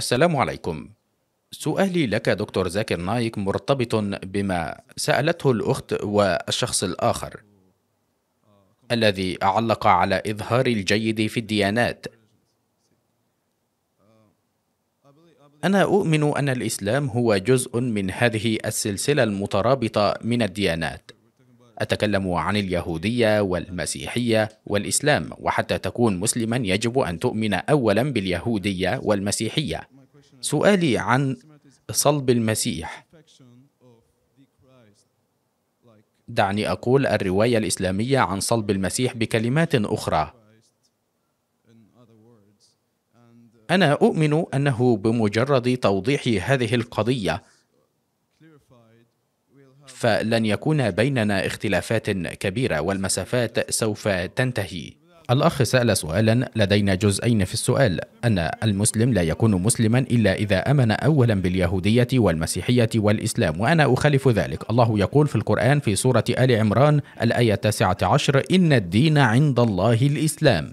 السلام عليكم سؤالي لك دكتور زاكر نايك مرتبط بما سألته الأخت والشخص الآخر الذي علق على إظهار الجيد في الديانات أنا أؤمن أن الإسلام هو جزء من هذه السلسلة المترابطة من الديانات أتكلم عن اليهودية والمسيحية والإسلام وحتى تكون مسلما يجب أن تؤمن أولا باليهودية والمسيحية سؤالي عن صلب المسيح دعني أقول الرواية الإسلامية عن صلب المسيح بكلمات أخرى أنا أؤمن أنه بمجرد توضيح هذه القضية فلن يكون بيننا اختلافات كبيره والمسافات سوف تنتهي الأخ سأل سؤالا لدينا جزئين في السؤال أن المسلم لا يكون مسلما إلا إذا أمن أولا باليهودية والمسيحية والإسلام وأنا أخالف ذلك الله يقول في القرآن في سورة آل عمران الآية 19 إن الدين عند الله الإسلام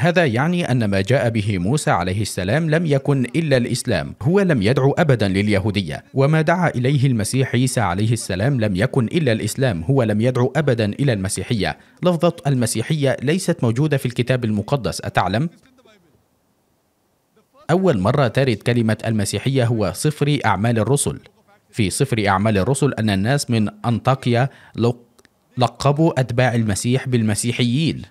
هذا يعني أن ما جاء به موسى عليه السلام لم يكن إلا الإسلام هو لم يدعو أبدا لليهودية وما دعا إليه المسيح عيسى عليه السلام لم يكن إلا الإسلام هو لم يدعو أبدا إلى المسيحية لفظة المسيحية ليست موجودة في الكتاب المقدس أتعلم؟ أول مرة ترد كلمة المسيحية هو صفر أعمال الرسل في صفر أعمال الرسل أن الناس من أنطاكيا لقبوا أتباع المسيح بالمسيحيين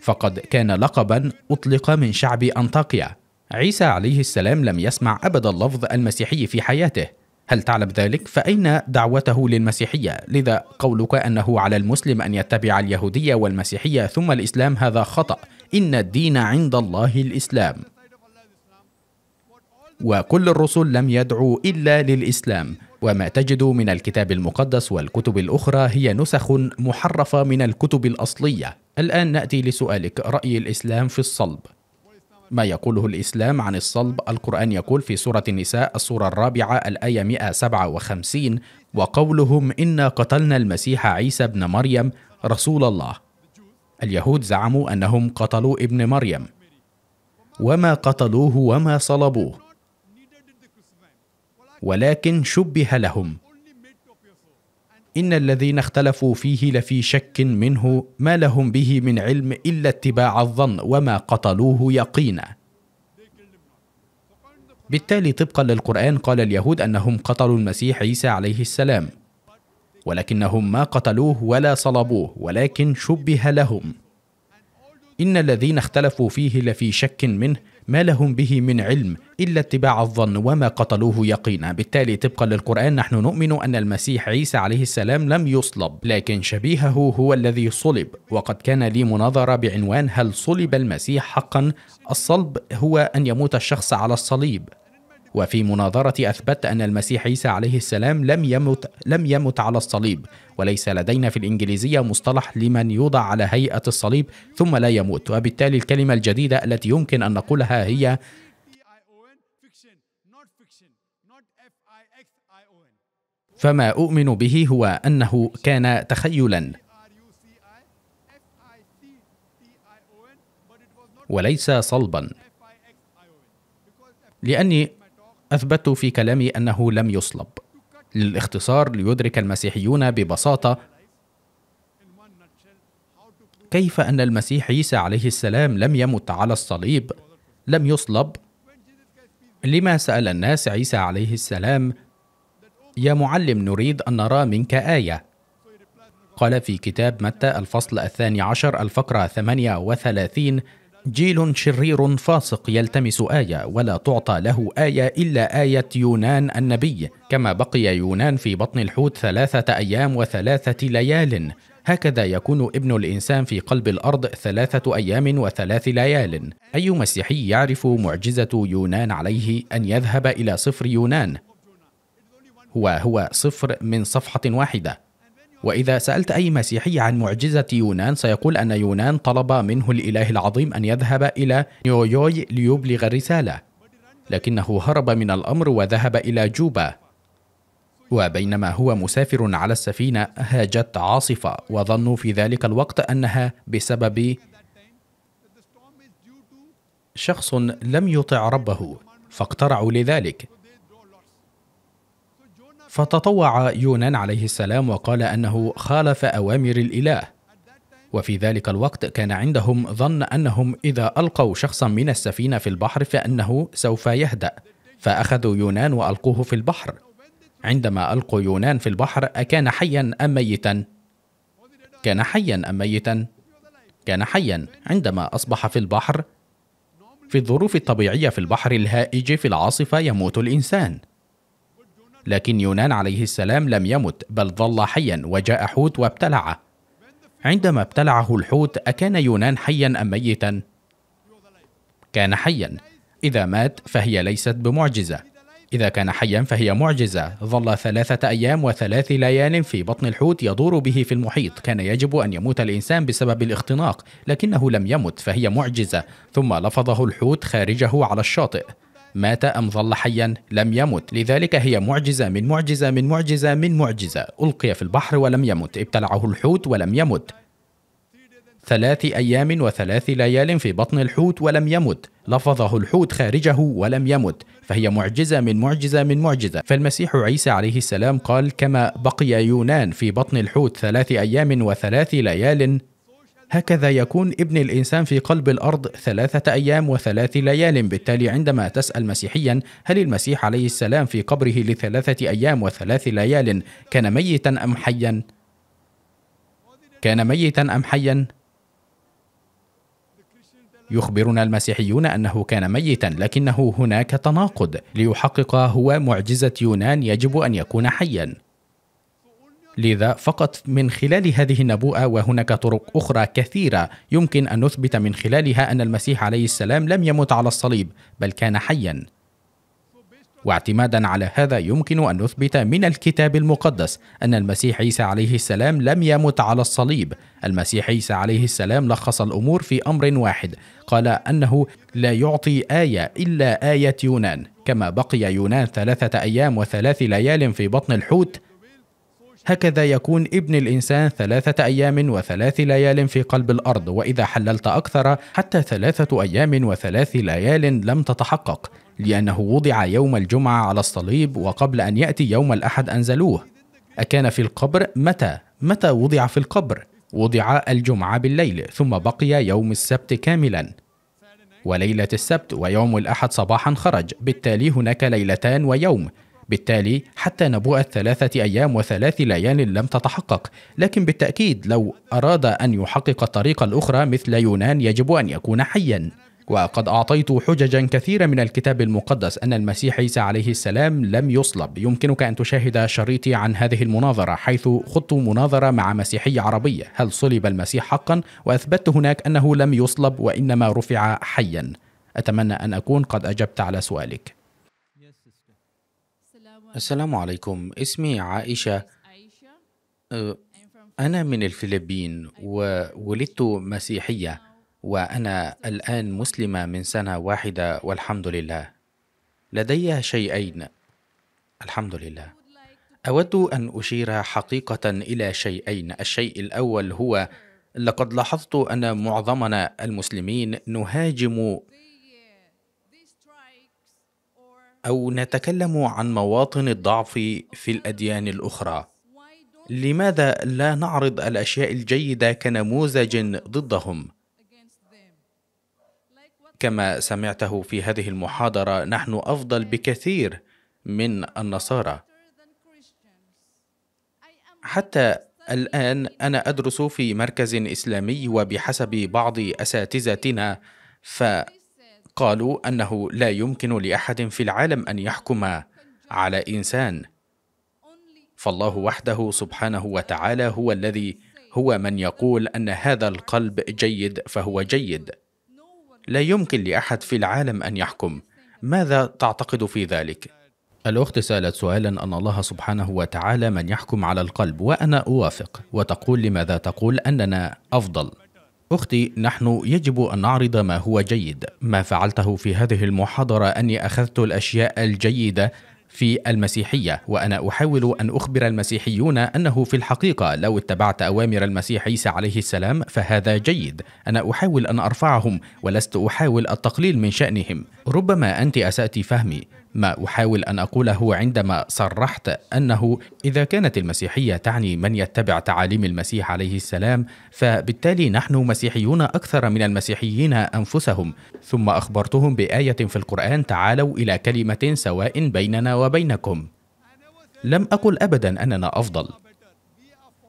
فقد كان لقبا أطلق من شعب أنطاكيا عيسى عليه السلام لم يسمع أبدا اللفظ المسيحي في حياته هل تعلم ذلك؟ فأين دعوته للمسيحية؟ لذا قولك أنه على المسلم أن يتبع اليهودية والمسيحية ثم الإسلام هذا خطأ إن الدين عند الله الإسلام وكل الرسل لم يدعوا إلا للإسلام وما تجد من الكتاب المقدس والكتب الأخرى هي نسخ محرفة من الكتب الأصلية الآن نأتي لسؤالك رأي الإسلام في الصلب ما يقوله الإسلام عن الصلب القرآن يقول في سورة النساء السورة الرابعة الآية 157 وقولهم إنا قتلنا المسيح عيسى ابن مريم رسول الله اليهود زعموا أنهم قتلوا ابن مريم وما قتلوه وما صلبوه ولكن شبه لهم إن الذين اختلفوا فيه لفي شك منه ما لهم به من علم إلا اتباع الظن وما قتلوه يقينا بالتالي طبقا للقرآن قال اليهود أنهم قتلوا المسيح عيسى عليه السلام ولكنهم ما قتلوه ولا صلبوه ولكن شبه لهم إن الذين اختلفوا فيه لفي شك منه ما لهم به من علم إلا اتباع الظن وما قتلوه يقينا بالتالي طبقا للقرآن نحن نؤمن أن المسيح عيسى عليه السلام لم يصلب لكن شبيهه هو الذي صلب وقد كان لي مناظرة بعنوان هل صلب المسيح حقا الصلب هو أن يموت الشخص على الصليب وفي مناظرتي أثبت أن المسيح عيسى عليه السلام لم يمت لم يمت على الصليب، وليس لدينا في الإنجليزية مصطلح لمن يوضع على هيئة الصليب ثم لا يموت، وبالتالي الكلمة الجديدة التي يمكن أن نقولها هي فما أؤمن به هو أنه كان تخيلا وليس صلبا لأني أثبت في كلامي أنه لم يصلب للاختصار ليدرك المسيحيون ببساطة كيف أن المسيح عيسى عليه السلام لم يمت على الصليب لم يصلب لما سأل الناس عيسى عليه السلام يا معلم نريد أن نرى منك آية قال في كتاب متى الفصل الثاني عشر الفقرة 38 جيل شرير فاسق يلتمس آية ولا تعطى له آية إلا آية يونان النبي كما بقي يونان في بطن الحوت ثلاثة أيام وثلاثة ليال هكذا يكون ابن الإنسان في قلب الأرض ثلاثة أيام وثلاث ليال أي مسيحي يعرف معجزة يونان عليه أن يذهب إلى صفر يونان وهو صفر من صفحة واحدة وإذا سألت أي مسيحي عن معجزة يونان سيقول أن يونان طلب منه الإله العظيم أن يذهب إلى نيويوي ليبلغ الرسالة لكنه هرب من الأمر وذهب إلى جوبا وبينما هو مسافر على السفينة هاجت عاصفة وظنوا في ذلك الوقت أنها بسبب شخص لم يطع ربه فاقترعوا لذلك فتطوع يونان عليه السلام وقال انه خالف اوامر الاله وفي ذلك الوقت كان عندهم ظن انهم اذا القوا شخصا من السفينه في البحر فانه سوف يهدا فاخذوا يونان والقوه في البحر عندما القوا يونان في البحر اكان حيا ام ميتا كان حيا ام ميتا كان حيا عندما اصبح في البحر في الظروف الطبيعيه في البحر الهائج في العاصفه يموت الانسان لكن يونان عليه السلام لم يمت بل ظل حيا وجاء حوت وابتلعه عندما ابتلعه الحوت أكان يونان حيا أم ميتا؟ كان حيا إذا مات فهي ليست بمعجزة إذا كان حيا فهي معجزة ظل ثلاثة أيام وثلاث ليال في بطن الحوت يدور به في المحيط كان يجب أن يموت الإنسان بسبب الاختناق لكنه لم يمت فهي معجزة ثم لفظه الحوت خارجه على الشاطئ مات أم ظل حيا لم يمت لذلك هي معجزة من معجزة من معجزة من معجزة ألقي في البحر ولم يمت ابتلعه الحوت ولم يمت ثلاث أيام وثلاث ليال في بطن الحوت ولم يمت لفظه الحوت خارجه ولم يمت فهي معجزة من معجزة من معجزة فالمسيح عيسى عليه السلام قال كما بقي يونان في بطن الحوت ثلاث أيام وثلاث ليال هكذا يكون ابن الإنسان في قلب الأرض ثلاثة أيام وثلاث ليال بالتالي عندما تسأل مسيحيا هل المسيح عليه السلام في قبره لثلاثة أيام وثلاث ليال كان ميتا أم حيا؟ كان ميتا أم حيا؟ يخبرنا المسيحيون انه كان ميتا لكنه هناك تناقض ليحقق هو معجزه يونان يجب ان يكون حيا لذا فقط من خلال هذه النبوءه وهناك طرق اخرى كثيره يمكن ان نثبت من خلالها ان المسيح عليه السلام لم يمت على الصليب بل كان حيا واعتمادا على هذا يمكن ان نثبت من الكتاب المقدس ان المسيح عيسى عليه السلام لم يمت على الصليب المسيح عيسى عليه السلام لخص الامور في امر واحد قال انه لا يعطي ايه الا ايه يونان كما بقي يونان ثلاثه ايام وثلاث ليال في بطن الحوت هكذا يكون ابن الإنسان ثلاثة أيام وثلاث ليال في قلب الأرض وإذا حللت أكثر حتى ثلاثة أيام وثلاث ليال لم تتحقق لأنه وضع يوم الجمعة على الصليب وقبل أن يأتي يوم الأحد أنزلوه أكان في القبر متى؟ متى وضع في القبر؟ وضع الجمعة بالليل ثم بقي يوم السبت كاملا وليلة السبت ويوم الأحد صباحا خرج بالتالي هناك ليلتان ويوم بالتالي حتى نبوءة ثلاثة أيام وثلاث ليال لم تتحقق لكن بالتأكيد لو أراد أن يحقق الطريقة الأخرى مثل يونان يجب أن يكون حيا وقد أعطيت حججا كثيرة من الكتاب المقدس أن المسيح عيسى عليه السلام لم يصلب يمكنك أن تشاهد شريطي عن هذه المناظرة حيث خضت مناظرة مع مسيحي عربية هل صلب المسيح حقا وأثبت هناك أنه لم يصلب وإنما رفع حيا أتمنى أن أكون قد أجبت على سؤالك السلام عليكم اسمي عائشة أه، أنا من الفلبين وولدت مسيحية وأنا الآن مسلمة من سنة واحدة والحمد لله لدي شيئين الحمد لله أود أن أشير حقيقة إلى شيئين الشيء الأول هو لقد لاحظت أن معظمنا المسلمين نهاجم أو نتكلم عن مواطن الضعف في الأديان الأخرى لماذا لا نعرض الأشياء الجيدة كنموذج ضدهم؟ كما سمعته في هذه المحاضرة نحن أفضل بكثير من النصارى حتى الآن أنا أدرس في مركز إسلامي وبحسب بعض أساتذتنا ف قالوا انه لا يمكن لاحد في العالم ان يحكم على انسان فالله وحده سبحانه وتعالى هو الذي هو من يقول ان هذا القلب جيد فهو جيد لا يمكن لاحد في العالم ان يحكم ماذا تعتقد في ذلك الاخت سالت سؤالا ان الله سبحانه وتعالى من يحكم على القلب وانا اوافق وتقول لماذا تقول اننا افضل أختي نحن يجب أن نعرض ما هو جيد ما فعلته في هذه المحاضرة أني أخذت الأشياء الجيدة في المسيحية وأنا أحاول أن أخبر المسيحيون أنه في الحقيقة لو اتبعت أوامر المسيح عيسى عليه السلام فهذا جيد أنا أحاول أن أرفعهم ولست أحاول التقليل من شأنهم ربما أنت أسأت فهمي ما احاول ان اقوله عندما صرحت انه اذا كانت المسيحيه تعني من يتبع تعاليم المسيح عليه السلام فبالتالي نحن مسيحيون اكثر من المسيحيين انفسهم ثم اخبرتهم بايه في القران تعالوا الى كلمه سواء بيننا وبينكم لم اقل ابدا اننا افضل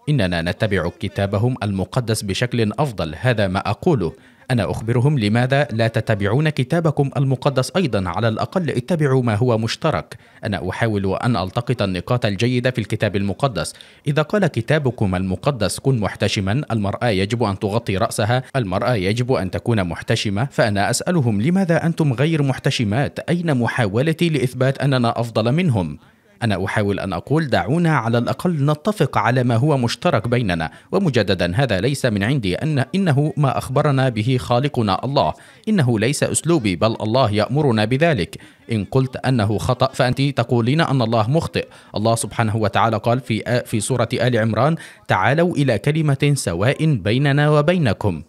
اننا نتبع كتابهم المقدس بشكل افضل هذا ما اقوله أنا أخبرهم لماذا لا تتبعون كتابكم المقدس أيضا على الأقل اتبعوا ما هو مشترك أنا أحاول أن ألتقط النقاط الجيدة في الكتاب المقدس إذا قال كتابكم المقدس كن محتشما المرأة يجب أن تغطي رأسها المرأة يجب أن تكون محتشمة فأنا أسألهم لماذا أنتم غير محتشمات أين محاولتي لإثبات أننا أفضل منهم أنا أحاول أن أقول دعونا على الأقل نتفق على ما هو مشترك بيننا ومجددا هذا ليس من عندي أن إنه ما أخبرنا به خالقنا الله إنه ليس أسلوبي بل الله يأمرنا بذلك إن قلت أنه خطأ فأنت تقولين أن الله مخطئ الله سبحانه وتعالى قال في, في سورة آل عمران تعالوا إلى كلمة سواء بيننا وبينكم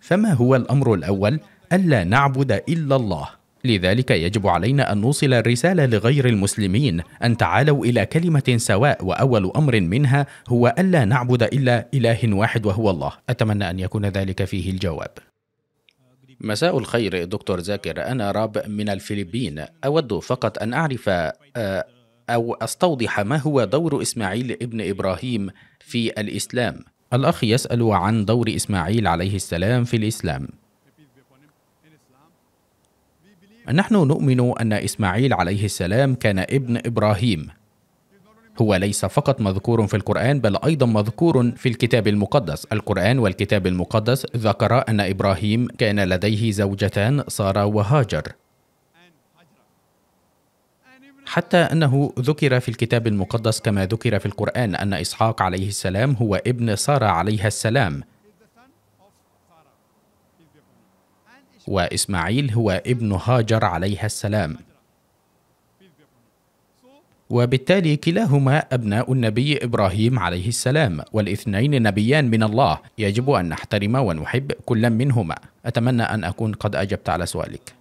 فما هو الأمر الأول؟ ألا نعبد إلا الله لذلك يجب علينا أن نوصل الرسالة لغير المسلمين أن تعالوا إلى كلمة سواء وأول أمر منها هو ألا نعبد إلا إله واحد وهو الله أتمنى أن يكون ذلك فيه الجواب مساء الخير دكتور زاكر أنا راب من الفلبين أود فقط أن أعرف آه، أو أستوضح ما هو دور إسماعيل ابن إبراهيم في الإسلام الأخ يسأل عن دور إسماعيل عليه السلام في الإسلام نحن نؤمن ان اسماعيل عليه السلام كان ابن ابراهيم هو ليس فقط مذكور في القرآن بل أيضا مذكور في الكتاب المقدس القرآن والكتاب المقدس ذكر أن إبراهيم كان لديه زوجتان سارة وهاجر حتى أنه ذكر في الكتاب المقدس كما ذكر في القرآن أن إسحاق عليه السلام هو ابن سارة عليها السلام وإسماعيل هو ابن هاجر عليها السلام وبالتالي كلاهما أبناء النبي إبراهيم عليه السلام والاثنين نبيان من الله يجب أن نحترم ونحب كل منهما أتمنى أن أكون قد أجبت على سؤالك